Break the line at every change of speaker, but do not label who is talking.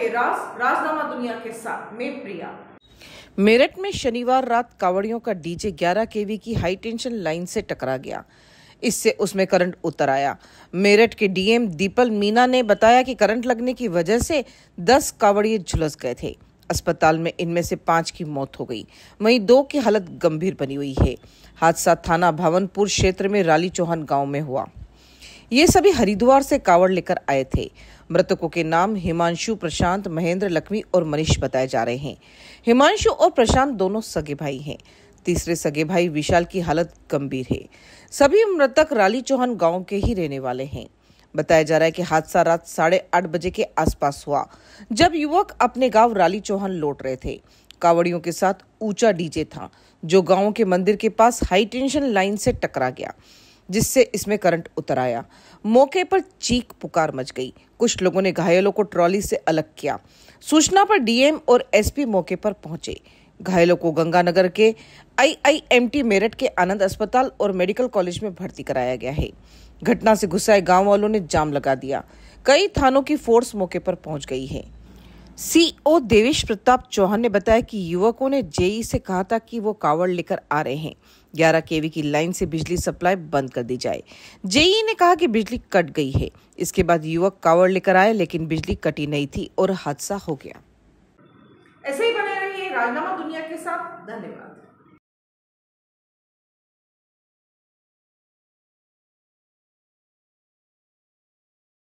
के राज राजनामा दुनिया के साथ में प्रिया
मेरठ में शनिवार रात कावड़ियों का डीजे 11 केवी की हाई टेंशन लाइन से टकरा गया इससे उसमें करंट उतर आया मेरठ के डीएम दीपल मीना ने बताया कि करंट लगने की वजह से 10 कावड़िए झुलस गए थे अस्पताल में इनमें से पांच की मौत हो गई वहीं दो की हालत गंभीर बनी हुई है हादसा थाना भवनपुर क्षेत्र में राली चौहान गांव में हुआ ये सभी हरिद्वार से कावड़ लेकर आए थे मृतकों के नाम हिमांशु प्रशांत महेंद्र लक्ष्मी और मनीष बताए जा रहे हैं हिमांशु और प्रशांत दोनों सगे भाई हैं तीसरे सगे भाई विशाल की हालत गंभीर है सभी मृतक राली चौहान गांव के ही रहने वाले हैं बताया जा रहा है कि हादसा रात साढ़े आठ बजे के आसपास हुआ जब युवक अपने गांव राली चौहान लौट रहे थे कावड़ियों के साथ ऊंचा डीजे था जो गांव के मंदिर के पास हाई टेंशन लाइन से टकरा गया जिससे इसमें करंट उतर आया मौके पर चीख पुकार मच गई कुछ लोगों ने घायलों को ट्रॉली से अलग किया सूचना पर डीएम और एसपी मौके पर पहुंचे घायलों को गंगानगर के आईआईएमटी मेरठ के आनंद अस्पताल और मेडिकल कॉलेज में भर्ती कराया गया है घटना से गुस्साए गांव वालों ने जाम लगा दिया कई थानों की फोर्स मौके पर पहुंच गई है सीओ e देवेश प्रताप चौहान ने बताया कि युवकों ने जेई से कहा था कि वो कावड़ लेकर आ रहे हैं 11 केवी की लाइन से बिजली सप्लाई बंद कर दी जाए जेई ने कहा कि बिजली कट गई है इसके बाद युवक कावड़ लेकर आए लेकिन बिजली कटी नहीं थी और हादसा हो गया
ऐसे ही बने रहिए राजनामा दुनिया के साथ धन्यवाद